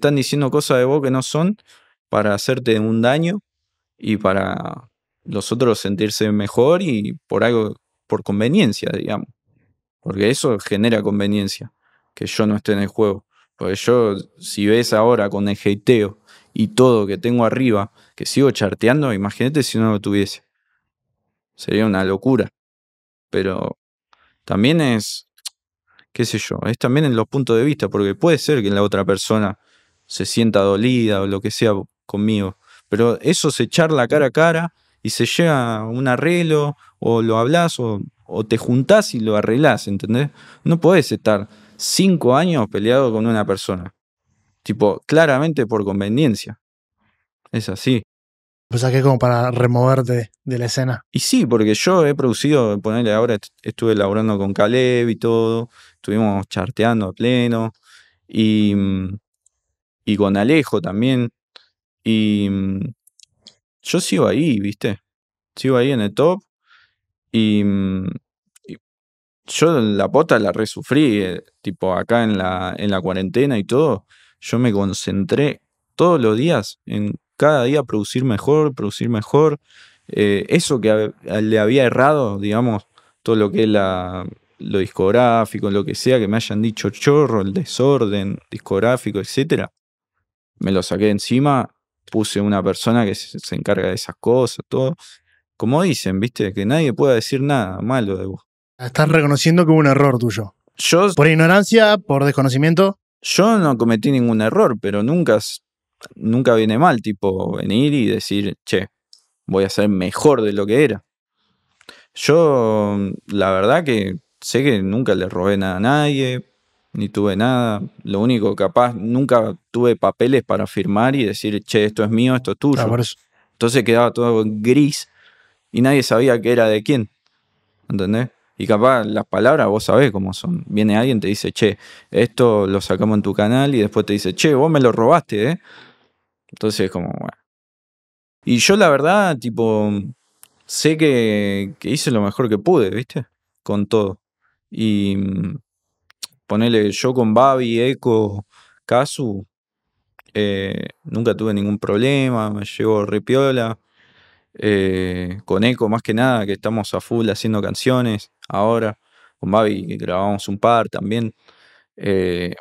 Están diciendo cosas de vos que no son para hacerte un daño y para los otros sentirse mejor y por algo, por conveniencia, digamos. Porque eso genera conveniencia, que yo no esté en el juego. Porque yo, si ves ahora con el hateo y todo que tengo arriba, que sigo charteando, imagínate si no lo tuviese. Sería una locura. Pero también es, qué sé yo, es también en los puntos de vista, porque puede ser que la otra persona se sienta dolida o lo que sea conmigo. Pero eso se la cara a cara y se llega a un arreglo o lo hablas o, te juntás y lo arreglás, ¿entendés? No puedes estar cinco años peleado con una persona. Tipo, claramente por conveniencia. Es así. pues sea que como para removerte de la escena. Y sí, porque yo he producido, ponerle ahora, estuve laburando con Caleb y todo, estuvimos charteando a pleno y mm, y con Alejo también. Y mm, yo sigo ahí, ¿viste? Sigo ahí en el top. Y, mm, yo la pota la resufrí, eh, tipo acá en la, en la cuarentena y todo. Yo me concentré todos los días en cada día producir mejor, producir mejor. Eh, eso que le había errado, digamos, todo lo que es lo discográfico, lo que sea, que me hayan dicho chorro, el desorden discográfico, etcétera me lo saqué encima, puse una persona que se, encarga de esas cosas, todo. Como dicen, ¿viste? Que nadie pueda decir nada malo de vos. Ah, estás reconociendo que hubo un error tuyo. Yo, por ignorancia, por desconocimiento. Yo no cometí ningún error, pero nunca, nunca viene mal, tipo, venir y decir, che, voy a ser mejor de lo que era. Yo, mm, la verdad que sé que nunca le robé nada a nadie, ni tuve nada. Lo único, capaz, nunca tuve papeles para firmar y decir, che, esto es mío, esto es tuyo. Ah, Entonces quedaba todo gris y nadie sabía que era de quién. ¿Entendés? Y capaz las palabras vos sabés cómo son. Viene alguien, te dice, che, esto lo sacamos en tu canal y después te dice, che, vos me lo robaste, ¿eh? Entonces es como, bueno. Y yo la verdad, tipo, sé que hice lo mejor que pude, ¿viste? Con todo. Y mm, Ponele, yo con Babi, Eco, Casu, eh, nunca tuve ningún problema, me llevo Ripiola. Eh, con Eco, más que nada, que estamos a full haciendo canciones ahora. Con Babi grabamos un par también. Eh,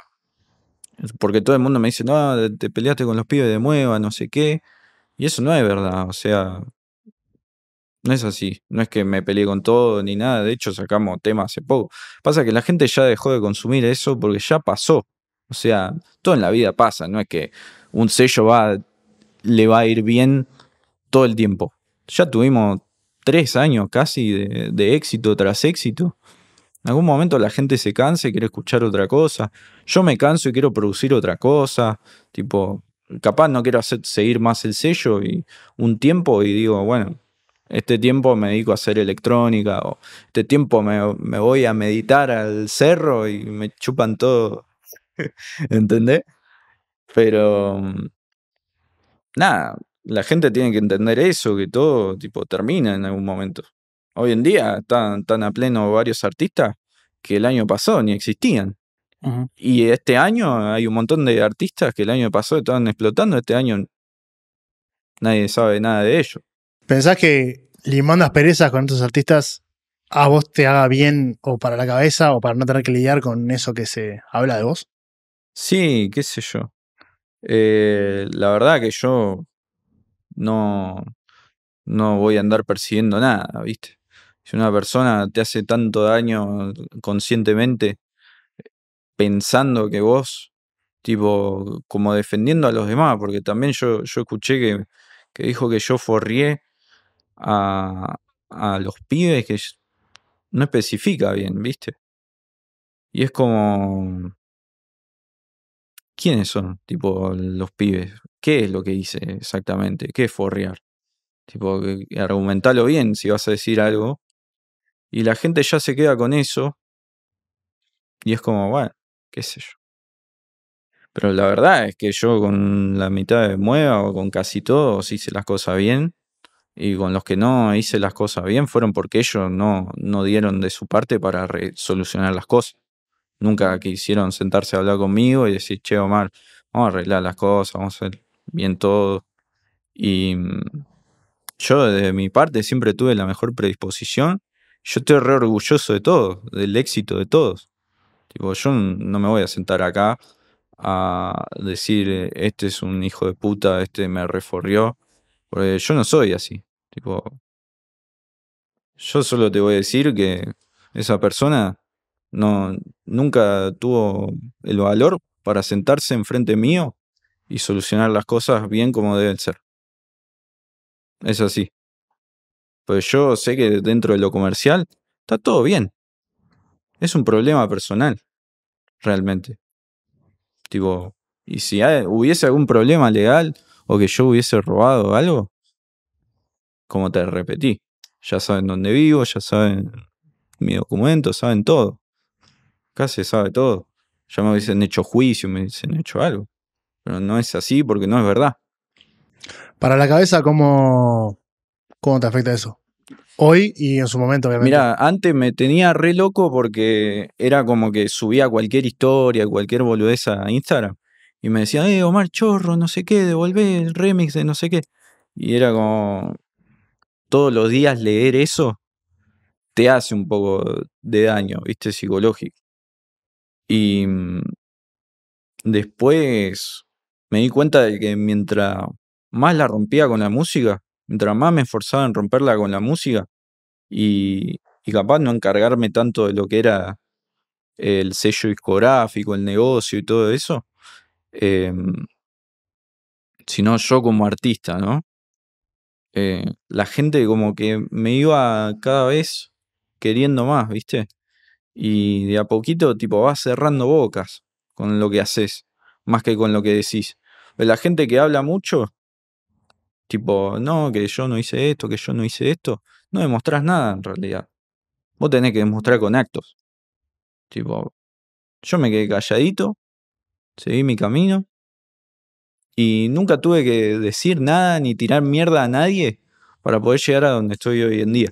porque todo el mundo me dice, no, te peleaste con los pibes de Mueva, no sé qué. Y eso no es verdad, o sea, no es así, no es que me peleé con todo ni nada, de hecho sacamos temas hace poco. Pasa que la gente ya dejó de consumir eso porque ya pasó. O sea, todo en la vida pasa, no es que un sello va, le va a ir bien todo el tiempo. Ya tuvimos tres años casi de, éxito tras éxito. En algún momento la gente se cansa y quiere escuchar otra cosa. Yo me canso y quiero producir otra cosa. Tipo, capaz no quiero hacer, seguir más el sello y un tiempo y digo, bueno, este tiempo me dedico a hacer electrónica o este tiempo me, voy a meditar al cerro y me chupan todo. ¿Entendés? Pero nada, la gente tiene que entender eso, que todo tipo termina en algún momento. Hoy en día están, tan a pleno varios artistas que el año pasado ni existían. Y este año hay un montón de artistas que el año pasado estaban explotando, este año nadie sabe nada de ellos. ¿Pensás que limando perezas con estos artistas a vos te haga bien o para la cabeza o para no tener que lidiar con eso que se habla de vos? Sí, qué sé yo. Eh, la verdad que yo no, no voy a andar persiguiendo nada, ¿viste? Si una persona te hace tanto daño conscientemente, pensando que vos, tipo, como defendiendo a los demás, porque también yo, yo escuché que, que dijo que yo forrié a, los pibes que no especifica bien, ¿viste? Y es como... ¿Quiénes son, tipo, los pibes? ¿Qué es lo que hice exactamente? ¿Qué es forrear? Tipo, argumentalo bien si vas a decir algo. Y la gente ya se queda con eso. Y es como, bueno, qué sé yo. Pero la verdad es que yo con la mitad de mueva o con casi todo, si hice las cosas bien y con los que no hice las cosas bien fueron porque ellos no, no dieron de su parte para solucionar las cosas. Nunca quisieron sentarse a hablar conmigo y decir, che, Omar, vamos a arreglar las cosas, vamos a hacer bien todo. Y mm, yo de mi parte siempre tuve la mejor predisposición. Yo estoy re orgulloso de todo, del éxito de todos. Tipo, yo no me voy a sentar acá a decir, este es un hijo de puta, este me reforrió, porque yo no soy así. Tipo, yo solo te voy a decir que esa persona no, nunca tuvo el valor para sentarse enfrente mío y solucionar las cosas bien como deben ser. Es así. Pues yo sé que dentro de lo comercial está todo bien. Es un problema personal, realmente. Tipo, y si hubiese algún problema legal o que yo hubiese robado algo, como te repetí, ya saben dónde vivo, ya saben mi documento, saben todo. Casi sabe todo. Ya me hubiesen hecho juicio, me hubiesen hecho algo. Pero no es así porque no es verdad. Para la cabeza, ¿cómo, cómo te afecta eso? Hoy y en su momento, obviamente. Mira, antes me tenía re loco porque era como que subía cualquier historia, cualquier boludeza a Instagram. Y me decía, eh, Omar Chorro, no sé qué, devolvé el remix de no sé qué. Y era como, todos los días leer eso te hace un poco de daño, viste, psicológico. Y mm, después me di cuenta de que mientras más la rompía con la música, mientras más me esforzaba en romperla con la música y, capaz no encargarme tanto de lo que era el sello discográfico, el negocio y todo eso, em, sino yo como artista, ¿no? Eh, la gente como que me iba cada vez queriendo más, ¿viste? Y de a poquito, tipo, vas cerrando bocas con lo que haces, más que con lo que decís. La gente que habla mucho, tipo, no, que yo no hice esto, que yo no hice esto, no demostrás nada en realidad. Vos tenés que demostrar con actos. Tipo, yo me quedé calladito, seguí mi camino, y nunca tuve que decir nada ni tirar mierda a nadie para poder llegar a donde estoy hoy en día.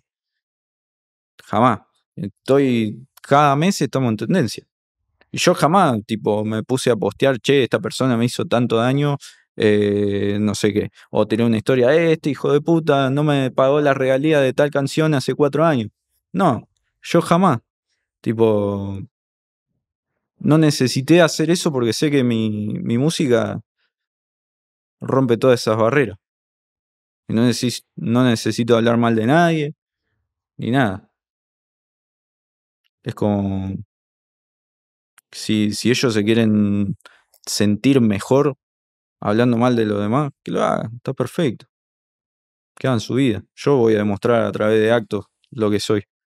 Jamás. Estoy, cada mes estamos en tendencia. Y yo jamás, tipo, me puse a postear, che, esta persona me hizo tanto daño, eh, no sé qué. O tenía una historia, eh, este hijo de puta no me pagó la regalía de tal canción hace cuatro años. No, yo jamás. Tipo, no necesité hacer eso porque sé que mi, mi música rompe todas esas barreras. Y no, necesito hablar mal de nadie, ni nada. Es como... Si, si ellos se quieren sentir mejor hablando mal de los demás, que lo hagan, está perfecto. Que hagan su vida. Yo voy a demostrar a través de actos lo que soy.